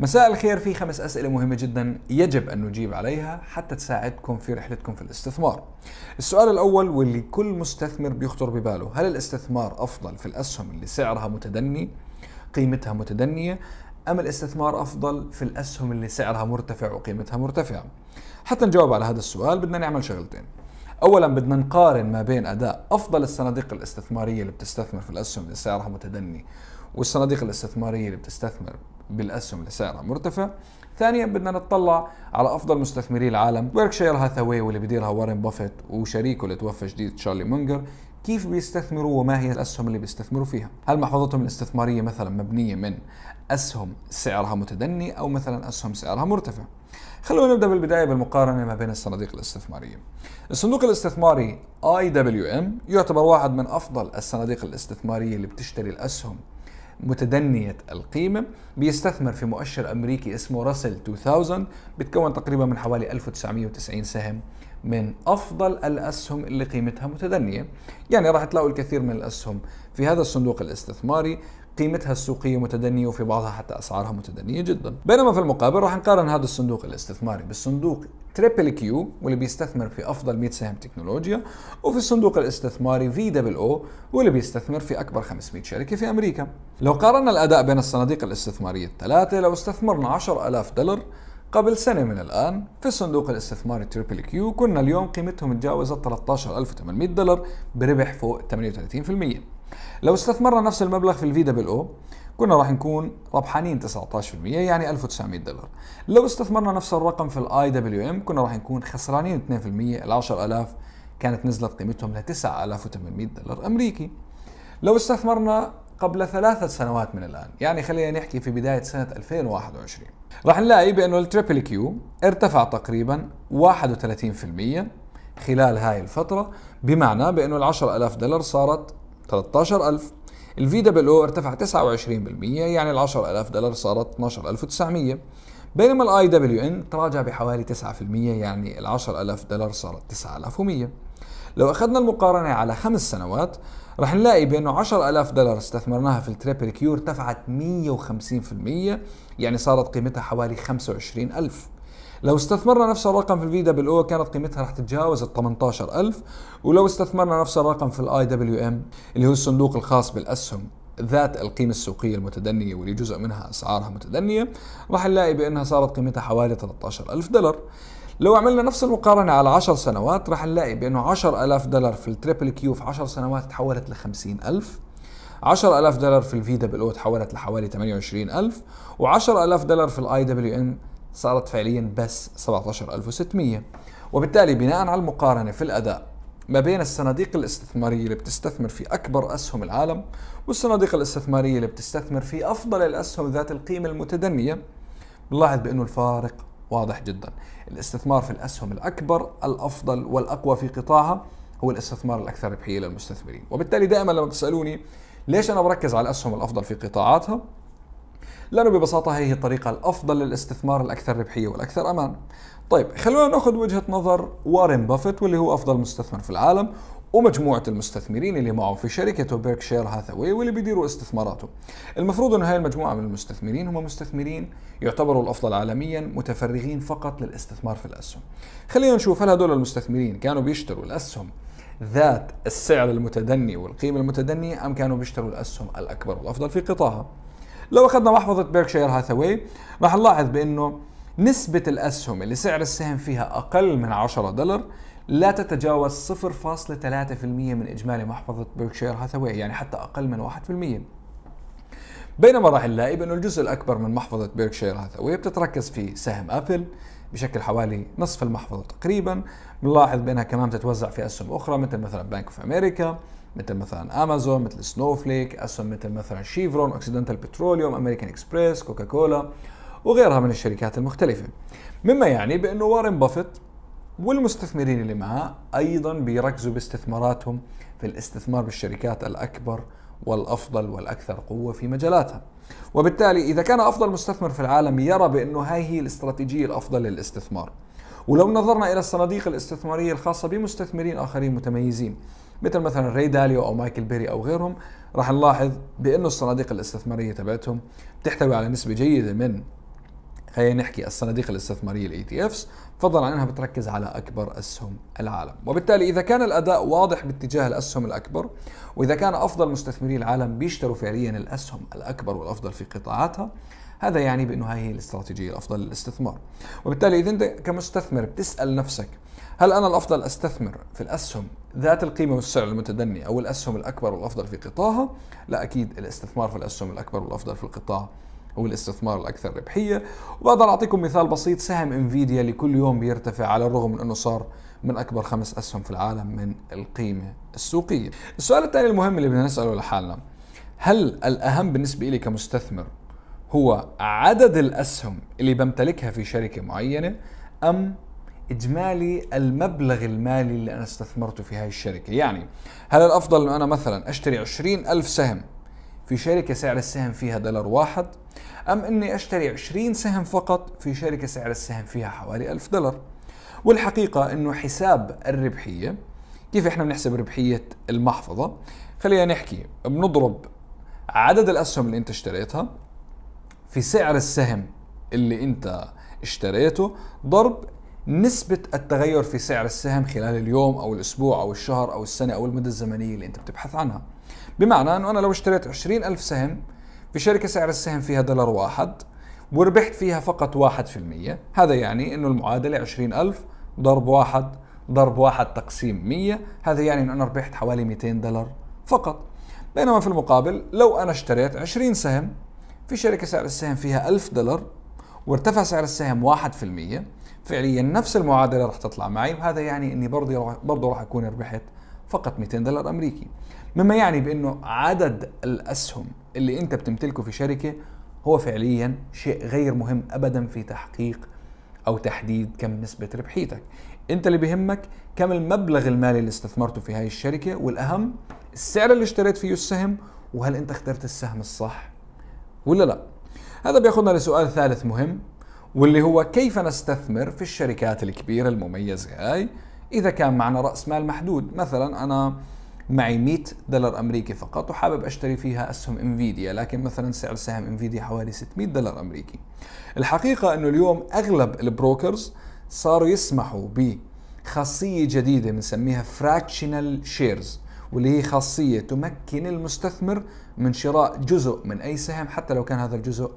مساء الخير في خمس أسئلة مهمة جدا يجب أن نجيب عليها حتى تساعدكم في رحلتكم في الاستثمار السؤال الأول واللي كل مستثمر بيخطر بباله هل الاستثمار أفضل في الأسهم اللي سعرها متدني قيمتها متدنية أم الاستثمار أفضل في الأسهم اللي سعرها مرتفع وقيمتها مرتفعة حتى نجاوب على هذا السؤال بدنا نعمل شغلتين اولا بدنا نقارن ما بين اداء افضل الصناديق الاستثماريه اللي بتستثمر في الاسهم اللي سعرها متدني والصناديق الاستثماريه اللي بتستثمر بالاسهم اللي سعرها مرتفع ثانيا بدنا نتطلع على افضل مستثمري العالم بيركشير هاثاواي واللي بيديرها وارن بافيت وشريكه اللي توفى جديد تشارلي مونجر كيف بيستثمروا وما هي الاسهم اللي بيستثمروا فيها هل محفظتهم الاستثماريه مثلا مبنيه من اسهم سعرها متدني او مثلا اسهم سعرها مرتفع خلونا نبدا بالبدايه بالمقارنه ما بين الصناديق الاستثماريه الصندوق الاستثماري اي دبليو ام يعتبر واحد من افضل الصناديق الاستثماريه اللي بتشتري الاسهم متدنية القيمة بيستثمر في مؤشر أمريكي اسمه راسل 2000 بتكون تقريبا من حوالي 1990 سهم من أفضل الأسهم اللي قيمتها متدنية يعني راح تلاقوا الكثير من الأسهم في هذا الصندوق الاستثماري قيمتها السوقية متدنية وفي بعضها حتى أسعارها متدنية جدا بينما في المقابل راح نقارن هذا الصندوق الاستثماري بالصندوق تريبل كيو واللي بيستثمر في افضل 100 سهم تكنولوجيا وفي الصندوق الاستثماري في دبل او واللي بيستثمر في اكبر 500 شركه في امريكا. لو قارنا الاداء بين الصناديق الاستثماريه الثلاثه لو استثمرنا 10000 دولار قبل سنة من الآن في الصندوق الاستثماري تريبل كيو كنا اليوم قيمتهم تجاوزت 13800 دولار بربح فوق 38%. لو استثمرنا نفس المبلغ في الفي دبل او كنا راح نكون ربحانين 19% يعني 1900 دولار لو استثمرنا نفس الرقم في الاي دبليو ام كنا راح نكون خسرانين 2% ال 10000 كانت نزلت قيمتهم ل 9800 دولار امريكي لو استثمرنا قبل ثلاثة سنوات من الآن يعني خلينا نحكي في بداية سنة 2021 راح نلاقي بأنه التريبل كيو ارتفع تقريبا 31% خلال هاي الفترة بمعنى بأنه ال 10000 دولار صارت 13000 الفي او ارتفع 29% يعني ال 10000 دولار صارت 12900 بينما الاي دبليو ان تراجع بحوالي 9% يعني ال 10000 دولار صارت 9100 لو اخذنا المقارنة على خمس سنوات رح نلاقي بانه 10000 دولار استثمرناها في التريبل كيو ارتفعت 150% يعني صارت قيمتها حوالي 25000 لو استثمرنا نفس الرقم في الفي دبليو او كانت قيمتها راح تتجاوز ال 18000 ولو استثمرنا نفس الرقم في الاي دبليو ام اللي هو الصندوق الخاص بالاسهم ذات القيمة السوقية المتدنية واللي جزء منها أسعارها متدنية راح نلاقي بأنها صارت قيمتها حوالي 13000 دولار لو عملنا نفس المقارنة على 10 سنوات راح نلاقي بأنه 10000 دولار في التريبل كيو في 10 سنوات تحولت ل 50000 10000 دولار في الفي دبل او تحولت لحوالي 28000 و10000 دولار في الاي دبليو ام صارت فعليا بس 17600 وبالتالي بناء على المقارنة في الأداء ما بين الصناديق الاستثمارية اللي بتستثمر في أكبر أسهم العالم والصناديق الاستثمارية اللي بتستثمر في أفضل الأسهم ذات القيمة المتدنية بنلاحظ بأنه الفارق واضح جدا الاستثمار في الأسهم الأكبر الأفضل والأقوى في قطاعها هو الاستثمار الأكثر ربحية للمستثمرين وبالتالي دائما لما تسالوني ليش أنا بركز على الأسهم الأفضل في قطاعاتها لانه ببساطه هي الطريقه الافضل للاستثمار الاكثر ربحيه والاكثر امان. طيب خلونا ناخذ وجهه نظر وارن بافيت واللي هو افضل مستثمر في العالم ومجموعة المستثمرين اللي معه في شركته بيركشير هاثاوي واللي بيديروا استثماراته. المفروض انه هاي المجموعة من المستثمرين هم مستثمرين يعتبروا الافضل عالميا متفرغين فقط للاستثمار في الاسهم. خلينا نشوف هل هدول المستثمرين كانوا بيشتروا الاسهم ذات السعر المتدني والقيمة المتدنية أم كانوا بيشتروا الأسهم الأكبر والأفضل في قطاعها لو اخذنا محفظه بيركشير هاثاواي راح نلاحظ بانه نسبة الأسهم اللي سعر السهم فيها أقل من 10 دولار لا تتجاوز 0.3% من إجمالي محفظة بيركشير هاثاواي يعني حتى أقل من 1% بينما راح نلاقي بأنه الجزء الأكبر من محفظة بيركشير هاثاواي بتتركز في سهم أبل بشكل حوالي نصف المحفظة تقريبا بنلاحظ بأنها كمان بتتوزع في أسهم أخرى مثل مثلا بنك أوف أمريكا مثل مثلا امازون مثل سنوفليك اسهم مثل مثلا شيفرون اوكسيدنتال بتروليوم امريكان اكسبريس كوكاكولا وغيرها من الشركات المختلفه مما يعني بانه وارن بافيت والمستثمرين اللي معاه ايضا بيركزوا باستثماراتهم في الاستثمار بالشركات الاكبر والافضل والاكثر قوه في مجالاتها. وبالتالي اذا كان افضل مستثمر في العالم يرى بانه هاي هي الاستراتيجيه الافضل للاستثمار، ولو نظرنا إلى الصناديق الاستثمارية الخاصة بمستثمرين آخرين متميزين مثل مثلا ري داليو أو مايكل بيري أو غيرهم راح نلاحظ بأنه الصناديق الاستثمارية تبعتهم بتحتوي على نسبة جيدة من خلينا نحكي الصناديق الاستثماريه الاي تي افس فضلا عن انها بتركز على اكبر اسهم العالم وبالتالي اذا كان الاداء واضح باتجاه الاسهم الاكبر واذا كان افضل مستثمري العالم بيشتروا فعليا الاسهم الاكبر والافضل في قطاعاتها هذا يعني بأنه هاي هي الاستراتيجية الأفضل للاستثمار وبالتالي إذا أنت كمستثمر بتسأل نفسك هل أنا الأفضل أستثمر في الأسهم ذات القيمة والسعر المتدني أو الأسهم الأكبر والأفضل في قطاعها؟ لا أكيد الاستثمار في الأسهم الأكبر والأفضل في القطاع هو الاستثمار الأكثر ربحية وبقدر أعطيكم مثال بسيط سهم انفيديا لكل يوم بيرتفع على الرغم من أنه صار من أكبر خمس أسهم في العالم من القيمة السوقية السؤال الثاني المهم اللي بدنا نسأله لحالنا هل الأهم بالنسبة لي كمستثمر هو عدد الأسهم اللي بمتلكها في شركة معينة أم إجمالي المبلغ المالي اللي أنا استثمرته في هاي الشركة يعني هل الأفضل أنه أنا مثلا أشتري عشرين ألف سهم في شركة سعر السهم فيها دولار واحد أم أني أشتري 20 سهم فقط في شركة سعر السهم فيها حوالي 1000 دولار والحقيقة أنه حساب الربحية كيف إحنا بنحسب ربحية المحفظة خلينا نحكي بنضرب عدد الأسهم اللي أنت اشتريتها في سعر السهم اللي انت اشتريته ضرب نسبة التغير في سعر السهم خلال اليوم أو الأسبوع أو الشهر أو السنة أو المدة الزمنية اللي أنت بتبحث عنها بمعنى أنه أنا لو اشتريت عشرين ألف سهم في شركة سعر السهم فيها دولار واحد وربحت فيها فقط 1% هذا يعني أنه المعادلة عشرين ألف ضرب واحد ضرب واحد تقسيم 100 هذا يعني أنه أنا ربحت حوالي 200 دولار فقط بينما في المقابل لو أنا اشتريت 20 سهم في شركة سعر السهم فيها 1000 دولار وارتفع سعر السهم 1% فعليا نفس المعادلة راح تطلع معي وهذا يعني اني برضه برضه راح اكون ربحت فقط 200 دولار امريكي مما يعني بانه عدد الاسهم اللي انت بتمتلكه في شركة هو فعليا شيء غير مهم ابدا في تحقيق او تحديد كم نسبة ربحيتك انت اللي بيهمك كم المبلغ المالي اللي استثمرته في هاي الشركة والاهم السعر اللي اشتريت فيه السهم وهل انت اخترت السهم الصح ولا لا هذا بياخذنا لسؤال ثالث مهم واللي هو كيف نستثمر في الشركات الكبيرة المميزة هاي إذا كان معنا رأس مال محدود مثلا أنا معي 100 دولار أمريكي فقط وحابب أشتري فيها أسهم انفيديا لكن مثلا سعر سهم انفيديا حوالي 600 دولار أمريكي الحقيقة أنه اليوم أغلب البروكرز صاروا يسمحوا بخاصية جديدة بنسميها فراكشنال شيرز واللي هي خاصية تمكن المستثمر من شراء جزء من أي سهم حتى لو كان هذا الجزء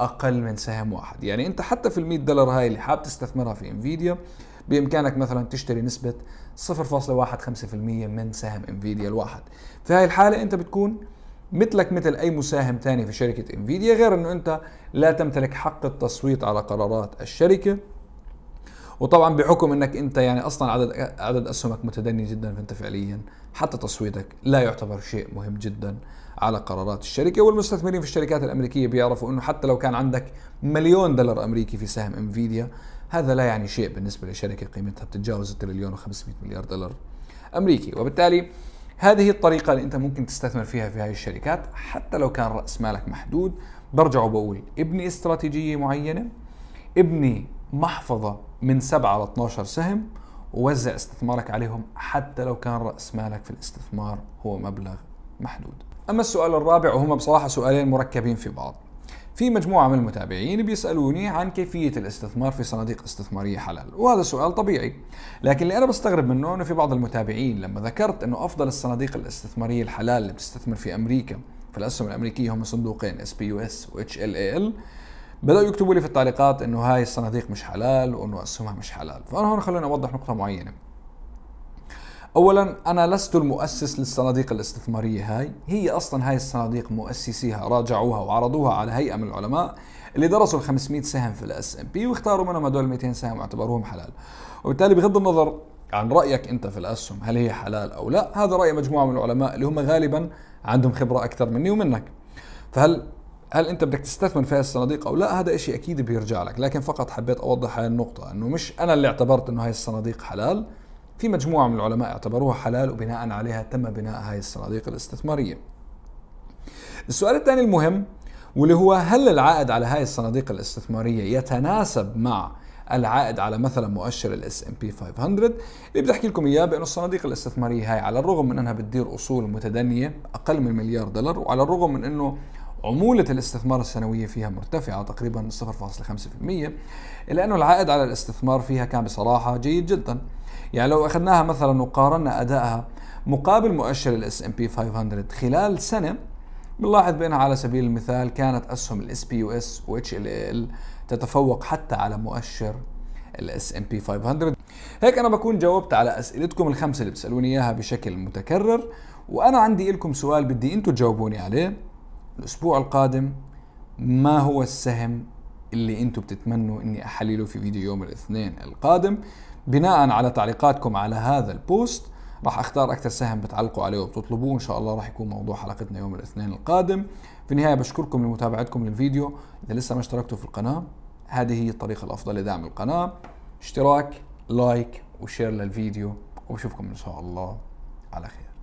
أقل من سهم واحد يعني أنت حتى في المئة دولار هاي اللي حاب تستثمرها في انفيديا بإمكانك مثلا تشتري نسبة 0.15% من سهم انفيديا الواحد في هاي الحالة أنت بتكون مثلك مثل اي مساهم ثاني في شركه انفيديا غير انه انت لا تمتلك حق التصويت على قرارات الشركه وطبعا بحكم انك انت يعني اصلا عدد عدد اسهمك متدني جدا فانت فعليا حتى تصويتك لا يعتبر شيء مهم جدا على قرارات الشركه والمستثمرين في الشركات الامريكيه بيعرفوا انه حتى لو كان عندك مليون دولار امريكي في سهم انفيديا هذا لا يعني شيء بالنسبه لشركه قيمتها بتتجاوز التريليون و500 مليار دولار امريكي وبالتالي هذه الطريقه اللي انت ممكن تستثمر فيها في هذه الشركات حتى لو كان راس مالك محدود برجع وبقول ابني استراتيجيه معينه ابني محفظه من 7 ل 12 سهم ووزع استثمارك عليهم حتى لو كان رأس مالك في الاستثمار هو مبلغ محدود أما السؤال الرابع وهما بصراحة سؤالين مركبين في بعض في مجموعة من المتابعين بيسألوني عن كيفية الاستثمار في صناديق استثمارية حلال وهذا سؤال طبيعي لكن اللي أنا بستغرب منه أنه في بعض المتابعين لما ذكرت أنه أفضل الصناديق الاستثمارية الحلال اللي بتستثمر في أمريكا في الأسهم الأمريكية هم صندوقين اس بي يو اس و HLAL ال بدأوا يكتبوا لي في التعليقات انه هاي الصناديق مش حلال وانه اسهمها مش حلال فانا هون خليني اوضح نقطه معينه اولا انا لست المؤسس للصناديق الاستثماريه هاي هي اصلا هاي الصناديق مؤسسيها راجعوها وعرضوها على هيئه من العلماء اللي درسوا ال 500 سهم في الاس ام بي واختاروا منهم هدول 200 سهم واعتبروهم حلال وبالتالي بغض النظر عن رايك انت في الاسهم هل هي حلال او لا هذا راي مجموعه من العلماء اللي هم غالبا عندهم خبره اكثر مني ومنك فهل هل انت بدك تستثمر في هاي الصناديق او لا هذا شيء اكيد بيرجع لك لكن فقط حبيت اوضح هاي النقطه انه مش انا اللي اعتبرت انه هاي الصناديق حلال في مجموعه من العلماء اعتبروها حلال وبناء عليها تم بناء هاي الصناديق الاستثماريه السؤال الثاني المهم واللي هو هل العائد على هاي الصناديق الاستثماريه يتناسب مع العائد على مثلا مؤشر الاس ام بي 500 اللي بدي احكي لكم اياه بانه الصناديق الاستثماريه هاي على الرغم من انها بتدير اصول متدنيه اقل من مليار دولار وعلى الرغم من انه عمولة الاستثمار السنوية فيها مرتفعة تقريبا 0.5% إلا أنه العائد على الاستثمار فيها كان بصراحة جيد جدا يعني لو أخذناها مثلا وقارنا أدائها مقابل مؤشر الاس ام بي 500 خلال سنة بنلاحظ بأنها على سبيل المثال كانت أسهم الاس بي يو اس و HLL ال ال تتفوق حتى على مؤشر الاس ام بي 500 هيك انا بكون جاوبت على اسئلتكم الخمسه اللي بتسالوني اياها بشكل متكرر وانا عندي لكم سؤال بدي انتم تجاوبوني عليه الأسبوع القادم ما هو السهم اللي انتم بتتمنوا اني احلله في فيديو يوم الاثنين القادم بناء على تعليقاتكم على هذا البوست راح اختار اكثر سهم بتعلقوا عليه وبتطلبوه ان شاء الله راح يكون موضوع حلقتنا يوم الاثنين القادم في النهايه بشكركم لمتابعتكم للفيديو اذا لسه ما اشتركتوا في القناه هذه هي الطريقه الافضل لدعم القناه اشتراك لايك وشير للفيديو وبشوفكم ان شاء الله على خير